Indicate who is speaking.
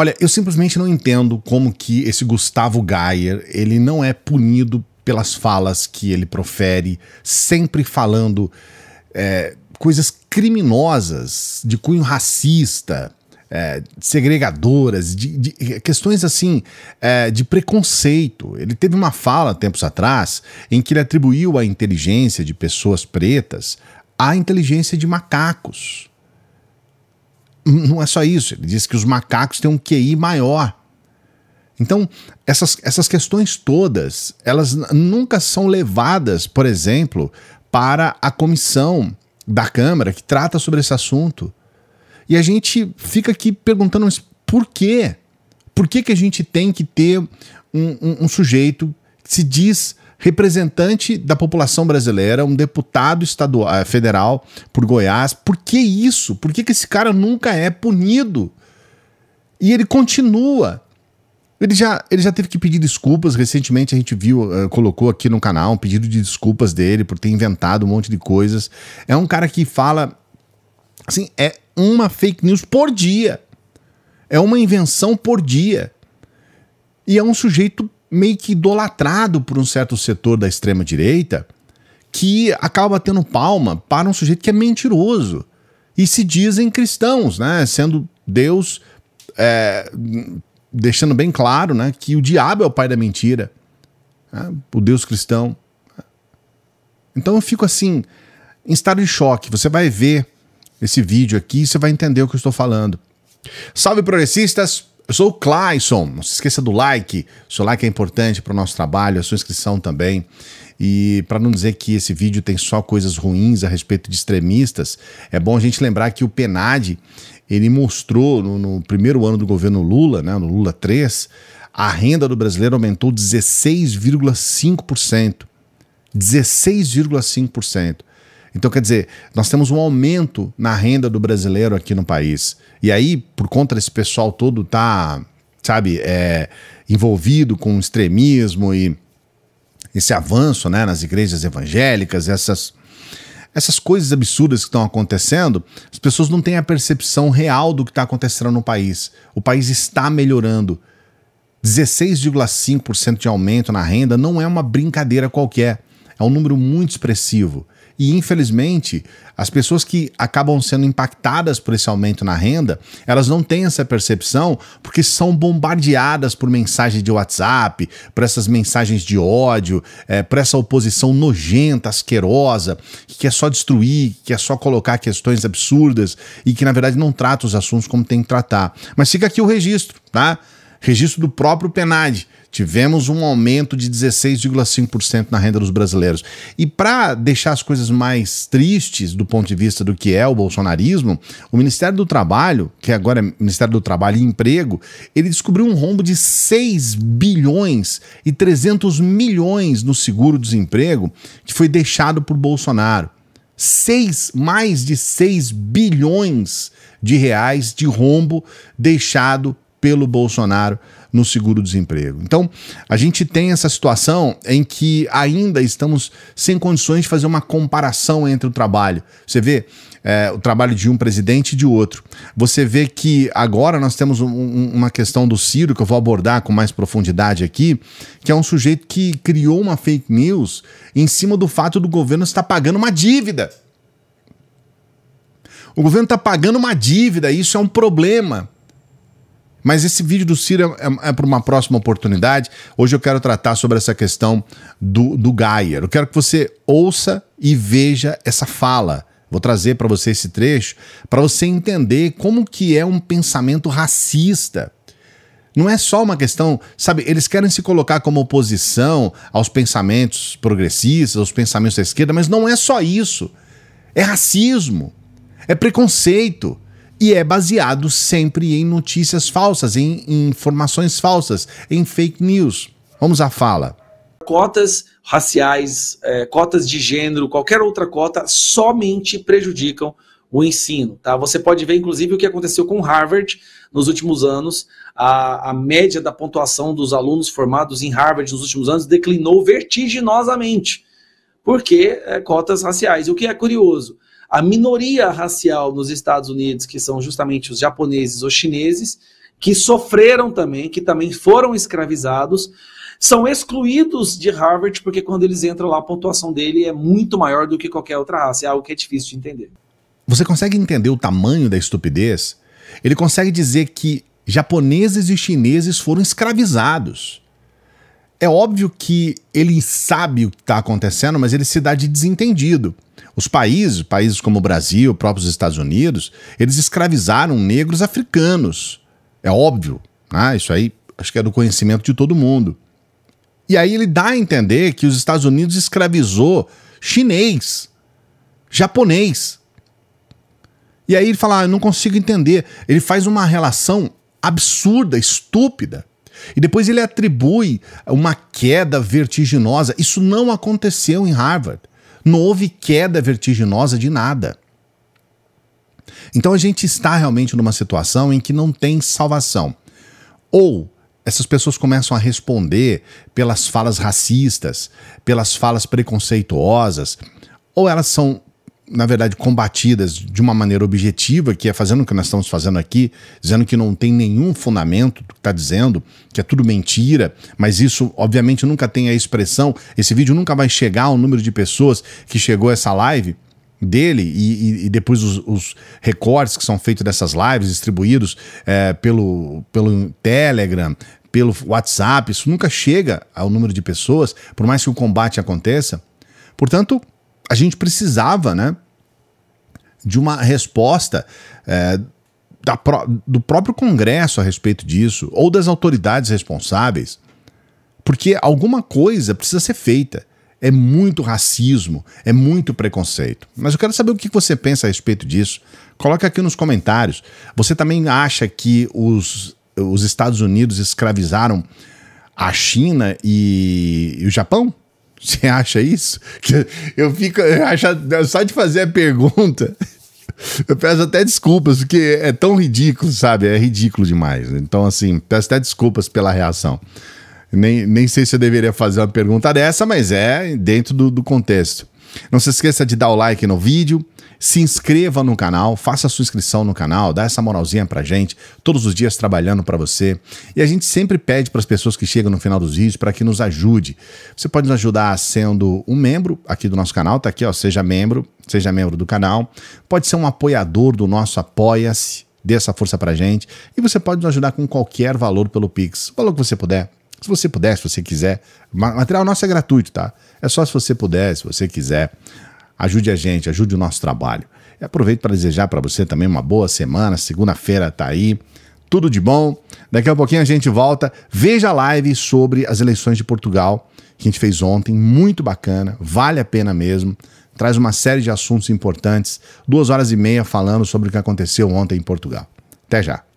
Speaker 1: Olha, eu simplesmente não entendo como que esse Gustavo Geyer, ele não é punido pelas falas que ele profere, sempre falando é, coisas criminosas, de cunho racista, é, segregadoras, de, de, questões assim é, de preconceito. Ele teve uma fala tempos atrás em que ele atribuiu a inteligência de pessoas pretas à inteligência de macacos não é só isso, ele diz que os macacos têm um QI maior. Então, essas, essas questões todas, elas nunca são levadas, por exemplo, para a comissão da Câmara que trata sobre esse assunto. E a gente fica aqui perguntando, mas por quê? Por que, que a gente tem que ter um, um, um sujeito que se diz representante da população brasileira, um deputado estadual, eh, federal por Goiás. Por que isso? Por que, que esse cara nunca é punido? E ele continua. Ele já, ele já teve que pedir desculpas. Recentemente a gente viu, uh, colocou aqui no canal um pedido de desculpas dele por ter inventado um monte de coisas. É um cara que fala. Assim, é uma fake news por dia. É uma invenção por dia. E é um sujeito meio que idolatrado por um certo setor da extrema direita que acaba batendo palma para um sujeito que é mentiroso e se dizem cristãos, né? Sendo Deus é, deixando bem claro, né, que o diabo é o pai da mentira, né? o Deus cristão. Então eu fico assim em estado de choque. Você vai ver esse vídeo aqui e você vai entender o que eu estou falando. Salve progressistas! Eu sou o Clayson, não se esqueça do like, o seu like é importante para o nosso trabalho, a sua inscrição também. E para não dizer que esse vídeo tem só coisas ruins a respeito de extremistas, é bom a gente lembrar que o PNAD, ele mostrou no, no primeiro ano do governo Lula, né, no Lula 3, a renda do brasileiro aumentou 16,5%. 16,5%. Então, quer dizer, nós temos um aumento na renda do brasileiro aqui no país. E aí, por conta desse pessoal todo tá, sabe, é, envolvido com extremismo e esse avanço né, nas igrejas evangélicas, essas, essas coisas absurdas que estão acontecendo, as pessoas não têm a percepção real do que está acontecendo no país. O país está melhorando. 16,5% de aumento na renda não é uma brincadeira qualquer. É um número muito expressivo. E infelizmente, as pessoas que acabam sendo impactadas por esse aumento na renda, elas não têm essa percepção porque são bombardeadas por mensagens de WhatsApp, por essas mensagens de ódio, é, por essa oposição nojenta, asquerosa, que quer só destruir, que quer só colocar questões absurdas e que na verdade não trata os assuntos como tem que tratar. Mas fica aqui o registro, tá? Registro do próprio Penad Tivemos um aumento de 16,5% na renda dos brasileiros. E para deixar as coisas mais tristes do ponto de vista do que é o bolsonarismo, o Ministério do Trabalho, que agora é Ministério do Trabalho e Emprego, ele descobriu um rombo de 6 bilhões e 300 milhões no seguro-desemprego que foi deixado por Bolsonaro. seis mais de 6 bilhões de reais de rombo deixado pelo Bolsonaro no seguro-desemprego. Então, a gente tem essa situação em que ainda estamos sem condições de fazer uma comparação entre o trabalho. Você vê é, o trabalho de um presidente e de outro. Você vê que agora nós temos um, uma questão do Ciro, que eu vou abordar com mais profundidade aqui, que é um sujeito que criou uma fake news em cima do fato do governo estar pagando uma dívida. O governo está pagando uma dívida, isso é um problema. Mas esse vídeo do Ciro é, é, é para uma próxima oportunidade. Hoje eu quero tratar sobre essa questão do, do Eu quero que você ouça e veja essa fala. Vou trazer para você esse trecho para você entender como que é um pensamento racista. Não é só uma questão, sabe, eles querem se colocar como oposição aos pensamentos progressistas, aos pensamentos da esquerda, mas não é só isso. É racismo, é preconceito, e é baseado sempre em notícias falsas, em, em informações falsas, em fake news. Vamos à fala. Cotas raciais, é, cotas de gênero, qualquer outra cota somente prejudicam o ensino. Tá? Você pode ver, inclusive, o que aconteceu com Harvard nos últimos anos. A, a média da pontuação dos alunos formados em Harvard nos últimos anos declinou vertiginosamente, porque é, cotas raciais. O que é curioso, a minoria racial nos Estados Unidos, que são justamente os japoneses ou chineses, que sofreram também, que também foram escravizados, são excluídos de Harvard porque quando eles entram lá a pontuação dele é muito maior do que qualquer outra raça, é algo que é difícil de entender. Você consegue entender o tamanho da estupidez? Ele consegue dizer que japoneses e chineses foram escravizados. É óbvio que ele sabe o que está acontecendo, mas ele se dá de desentendido. Os países, países como o Brasil, próprios Estados Unidos, eles escravizaram negros africanos. É óbvio. Né? isso aí acho que é do conhecimento de todo mundo. E aí ele dá a entender que os Estados Unidos escravizou chinês, japonês. E aí ele fala, ah, eu não consigo entender. Ele faz uma relação absurda, estúpida, e depois ele atribui uma queda vertiginosa. Isso não aconteceu em Harvard. Não houve queda vertiginosa de nada. Então a gente está realmente numa situação em que não tem salvação. Ou essas pessoas começam a responder pelas falas racistas, pelas falas preconceituosas, ou elas são na verdade, combatidas de uma maneira objetiva, que é fazendo o que nós estamos fazendo aqui, dizendo que não tem nenhum fundamento do que está dizendo, que é tudo mentira, mas isso, obviamente, nunca tem a expressão. Esse vídeo nunca vai chegar ao número de pessoas que chegou essa live dele e, e, e depois os, os, recortes que são feitos dessas lives distribuídos é, pelo, pelo Telegram, pelo WhatsApp, isso nunca chega ao número de pessoas, por mais que o combate aconteça. Portanto, a gente precisava, né? De uma resposta é, da, do próprio Congresso a respeito disso, ou das autoridades responsáveis, porque alguma coisa precisa ser feita. É muito racismo, é muito preconceito. Mas eu quero saber o que você pensa a respeito disso. Coloca aqui nos comentários. Você também acha que os, os Estados Unidos escravizaram a China e, e o Japão? Você acha isso? Eu fico. Eu acho, só de fazer a pergunta, eu peço até desculpas, porque é tão ridículo, sabe? É ridículo demais. Então, assim, peço até desculpas pela reação. Nem, nem sei se eu deveria fazer uma pergunta dessa, mas é dentro do, do contexto. Não se esqueça de dar o like no vídeo, se inscreva no canal, faça a sua inscrição no canal, dá essa moralzinha pra gente, todos os dias trabalhando para você. E a gente sempre pede para as pessoas que chegam no final dos vídeos para que nos ajude. Você pode nos ajudar sendo um membro aqui do nosso canal, tá aqui, ó, seja membro, seja membro do canal. Pode ser um apoiador do nosso Apoia-se, dê essa força pra gente. E você pode nos ajudar com qualquer valor pelo Pix, o valor que você puder se você puder, se você quiser, material nosso é gratuito, tá? É só se você puder, se você quiser, ajude a gente, ajude o nosso trabalho. E aproveito para desejar para você também uma boa semana, segunda-feira tá aí, tudo de bom. Daqui a pouquinho a gente volta. Veja a live sobre as eleições de Portugal que a gente fez ontem, muito bacana, vale a pena mesmo traz uma série de assuntos importantes, duas horas e meia falando sobre o que aconteceu ontem em Portugal. Até já!